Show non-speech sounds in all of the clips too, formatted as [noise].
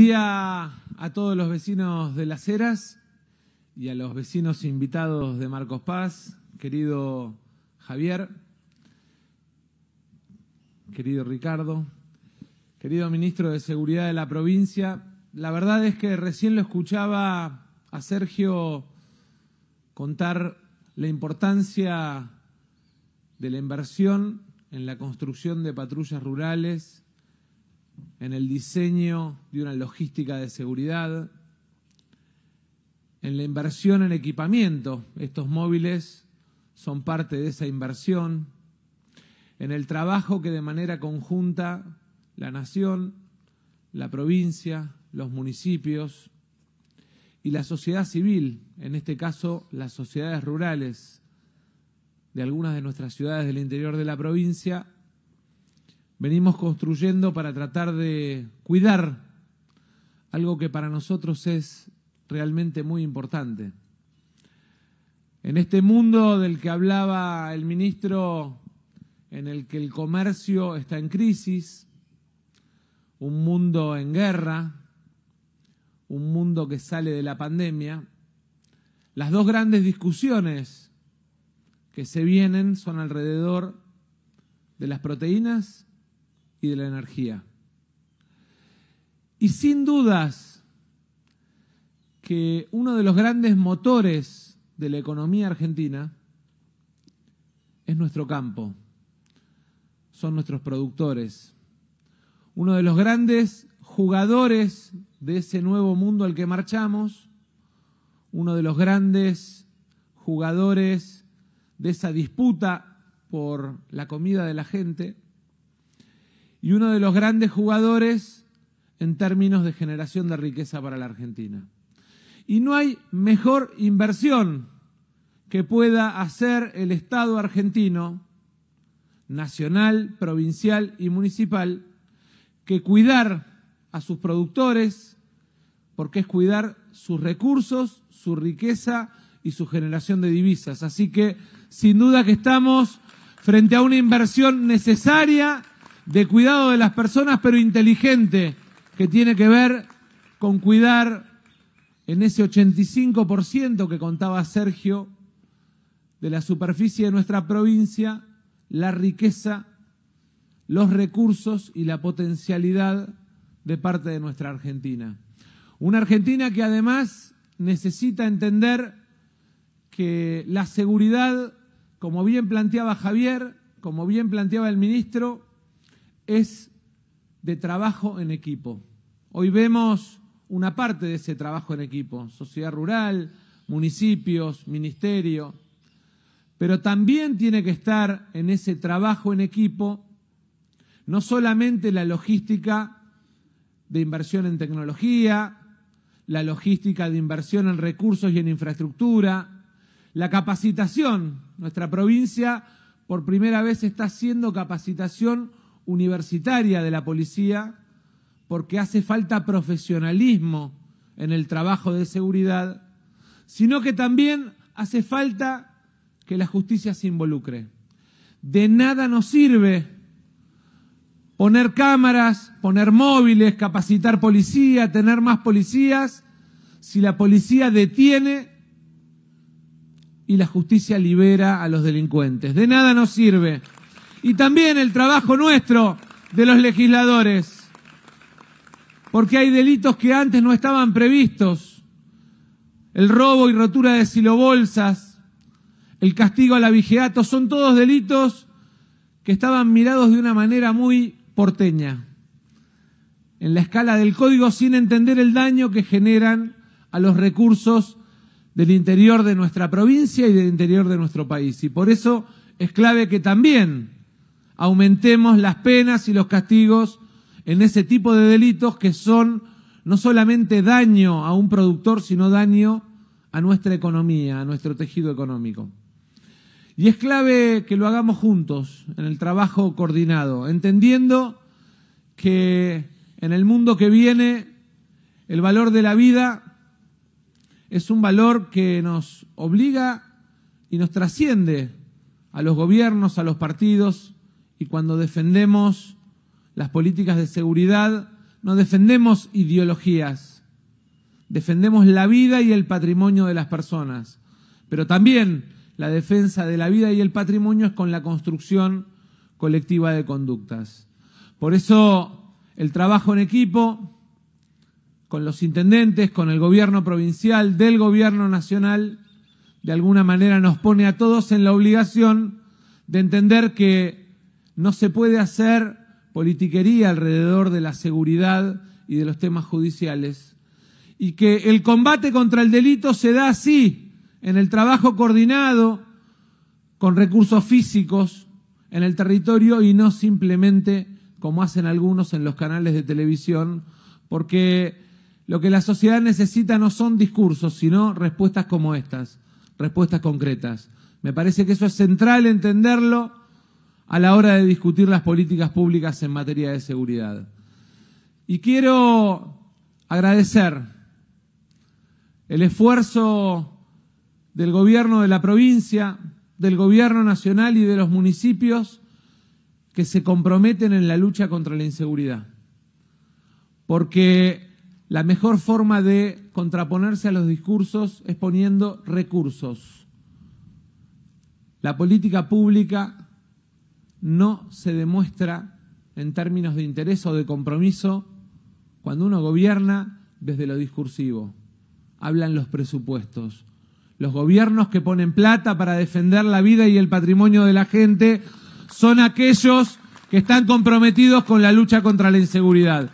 día a todos los vecinos de Las Heras y a los vecinos invitados de Marcos Paz, querido Javier, querido Ricardo, querido ministro de Seguridad de la provincia. La verdad es que recién lo escuchaba a Sergio contar la importancia de la inversión en la construcción de patrullas rurales en el diseño de una logística de seguridad, en la inversión en equipamiento. Estos móviles son parte de esa inversión, en el trabajo que de manera conjunta la nación, la provincia, los municipios y la sociedad civil, en este caso las sociedades rurales de algunas de nuestras ciudades del interior de la provincia, venimos construyendo para tratar de cuidar algo que para nosotros es realmente muy importante. En este mundo del que hablaba el ministro, en el que el comercio está en crisis, un mundo en guerra, un mundo que sale de la pandemia, las dos grandes discusiones que se vienen son alrededor de las proteínas y de la energía. Y sin dudas que uno de los grandes motores de la economía argentina es nuestro campo, son nuestros productores. Uno de los grandes jugadores de ese nuevo mundo al que marchamos, uno de los grandes jugadores de esa disputa por la comida de la gente, y uno de los grandes jugadores en términos de generación de riqueza para la Argentina. Y no hay mejor inversión que pueda hacer el Estado argentino, nacional, provincial y municipal, que cuidar a sus productores, porque es cuidar sus recursos, su riqueza y su generación de divisas. Así que, sin duda que estamos frente a una inversión necesaria de cuidado de las personas, pero inteligente, que tiene que ver con cuidar en ese 85% que contaba Sergio de la superficie de nuestra provincia, la riqueza, los recursos y la potencialidad de parte de nuestra Argentina. Una Argentina que además necesita entender que la seguridad, como bien planteaba Javier, como bien planteaba el ministro, es de trabajo en equipo. Hoy vemos una parte de ese trabajo en equipo, sociedad rural, municipios, ministerio, pero también tiene que estar en ese trabajo en equipo no solamente la logística de inversión en tecnología, la logística de inversión en recursos y en infraestructura, la capacitación. Nuestra provincia por primera vez está haciendo capacitación universitaria de la policía, porque hace falta profesionalismo en el trabajo de seguridad, sino que también hace falta que la justicia se involucre. De nada nos sirve poner cámaras, poner móviles, capacitar policía, tener más policías, si la policía detiene y la justicia libera a los delincuentes. De nada nos sirve y también el trabajo nuestro de los legisladores, porque hay delitos que antes no estaban previstos, el robo y rotura de silobolsas, el castigo a la vijeato son todos delitos que estaban mirados de una manera muy porteña, en la escala del código sin entender el daño que generan a los recursos del interior de nuestra provincia y del interior de nuestro país. Y por eso es clave que también aumentemos las penas y los castigos en ese tipo de delitos que son no solamente daño a un productor, sino daño a nuestra economía, a nuestro tejido económico. Y es clave que lo hagamos juntos, en el trabajo coordinado, entendiendo que en el mundo que viene el valor de la vida es un valor que nos obliga y nos trasciende a los gobiernos, a los partidos, y cuando defendemos las políticas de seguridad, no defendemos ideologías, defendemos la vida y el patrimonio de las personas, pero también la defensa de la vida y el patrimonio es con la construcción colectiva de conductas. Por eso el trabajo en equipo con los intendentes, con el gobierno provincial, del gobierno nacional, de alguna manera nos pone a todos en la obligación de entender que no se puede hacer politiquería alrededor de la seguridad y de los temas judiciales. Y que el combate contra el delito se da así, en el trabajo coordinado, con recursos físicos, en el territorio y no simplemente como hacen algunos en los canales de televisión, porque lo que la sociedad necesita no son discursos, sino respuestas como estas, respuestas concretas. Me parece que eso es central entenderlo a la hora de discutir las políticas públicas en materia de seguridad. Y quiero agradecer el esfuerzo del gobierno de la provincia, del gobierno nacional y de los municipios que se comprometen en la lucha contra la inseguridad. Porque la mejor forma de contraponerse a los discursos es poniendo recursos. La política pública no se demuestra en términos de interés o de compromiso cuando uno gobierna desde lo discursivo. Hablan los presupuestos. Los gobiernos que ponen plata para defender la vida y el patrimonio de la gente son aquellos que están comprometidos con la lucha contra la inseguridad.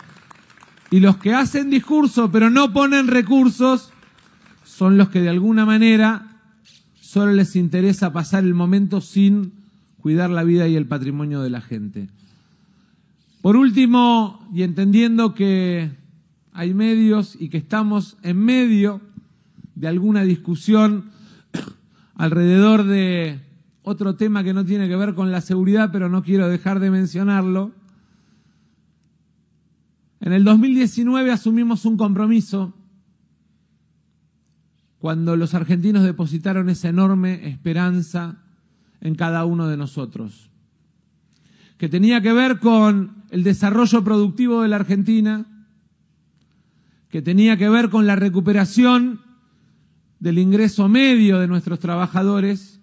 Y los que hacen discurso pero no ponen recursos son los que de alguna manera solo les interesa pasar el momento sin cuidar la vida y el patrimonio de la gente. Por último, y entendiendo que hay medios y que estamos en medio de alguna discusión [coughs] alrededor de otro tema que no tiene que ver con la seguridad, pero no quiero dejar de mencionarlo. En el 2019 asumimos un compromiso cuando los argentinos depositaron esa enorme esperanza en cada uno de nosotros, que tenía que ver con el desarrollo productivo de la Argentina, que tenía que ver con la recuperación del ingreso medio de nuestros trabajadores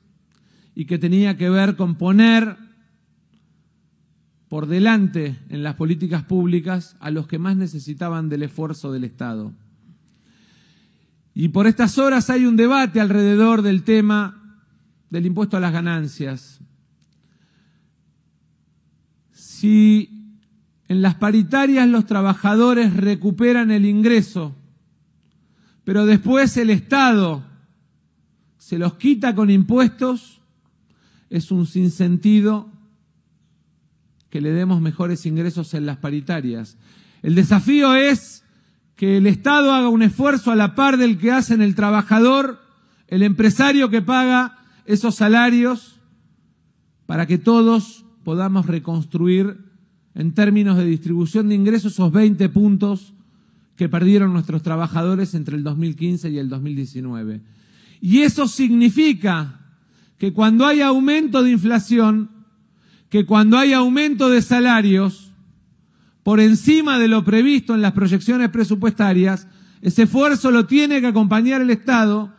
y que tenía que ver con poner por delante en las políticas públicas a los que más necesitaban del esfuerzo del Estado. Y por estas horas hay un debate alrededor del tema del impuesto a las ganancias. Si en las paritarias los trabajadores recuperan el ingreso, pero después el Estado se los quita con impuestos, es un sinsentido que le demos mejores ingresos en las paritarias. El desafío es que el Estado haga un esfuerzo a la par del que hacen el trabajador, el empresario que paga esos salarios para que todos podamos reconstruir en términos de distribución de ingresos esos 20 puntos que perdieron nuestros trabajadores entre el 2015 y el 2019. Y eso significa que cuando hay aumento de inflación, que cuando hay aumento de salarios, por encima de lo previsto en las proyecciones presupuestarias, ese esfuerzo lo tiene que acompañar el Estado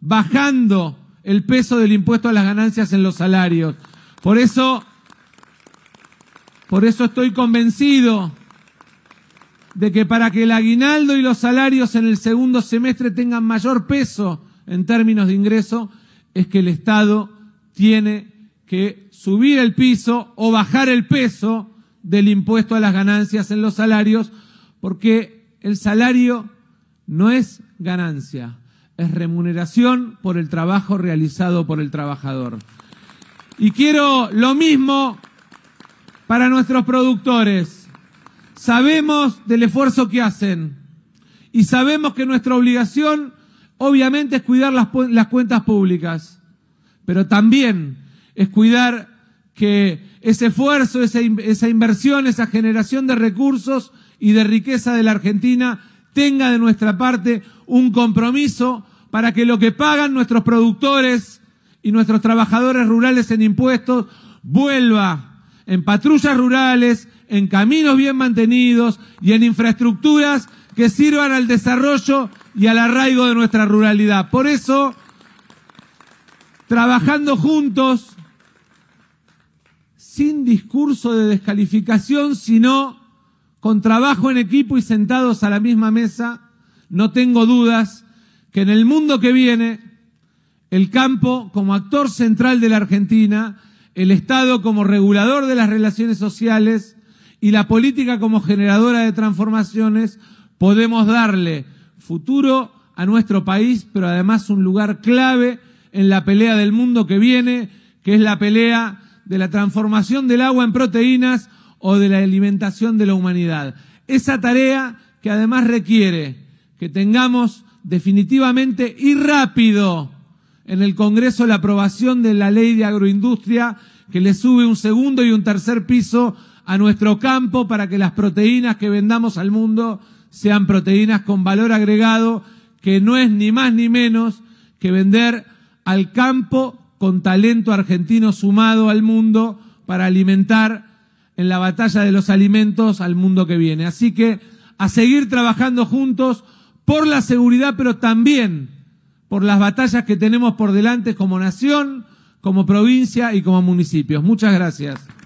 bajando el peso del impuesto a las ganancias en los salarios. Por eso, por eso estoy convencido de que para que el aguinaldo y los salarios en el segundo semestre tengan mayor peso en términos de ingreso, es que el Estado tiene que subir el piso o bajar el peso del impuesto a las ganancias en los salarios, porque el salario no es ganancia, es remuneración por el trabajo realizado por el trabajador. Y quiero lo mismo para nuestros productores. Sabemos del esfuerzo que hacen y sabemos que nuestra obligación obviamente es cuidar las, cuentas públicas, pero también es cuidar que ese esfuerzo, esa, esa inversión, esa generación de recursos y de riqueza de la Argentina tenga de nuestra parte un compromiso para que lo que pagan nuestros productores y nuestros trabajadores rurales en impuestos vuelva en patrullas rurales, en caminos bien mantenidos y en infraestructuras que sirvan al desarrollo y al arraigo de nuestra ruralidad. Por eso, trabajando juntos, sin discurso de descalificación, sino con trabajo en equipo y sentados a la misma mesa, no tengo dudas que en el mundo que viene, el campo como actor central de la Argentina, el Estado como regulador de las relaciones sociales y la política como generadora de transformaciones, podemos darle futuro a nuestro país, pero además un lugar clave en la pelea del mundo que viene, que es la pelea de la transformación del agua en proteínas o de la alimentación de la humanidad. Esa tarea que además requiere que tengamos definitivamente y rápido en el Congreso la aprobación de la ley de agroindustria que le sube un segundo y un tercer piso a nuestro campo para que las proteínas que vendamos al mundo sean proteínas con valor agregado, que no es ni más ni menos que vender al campo con talento argentino sumado al mundo para alimentar en la batalla de los alimentos al mundo que viene. Así que a seguir trabajando juntos por la seguridad, pero también por las batallas que tenemos por delante como nación, como provincia y como municipios. Muchas gracias.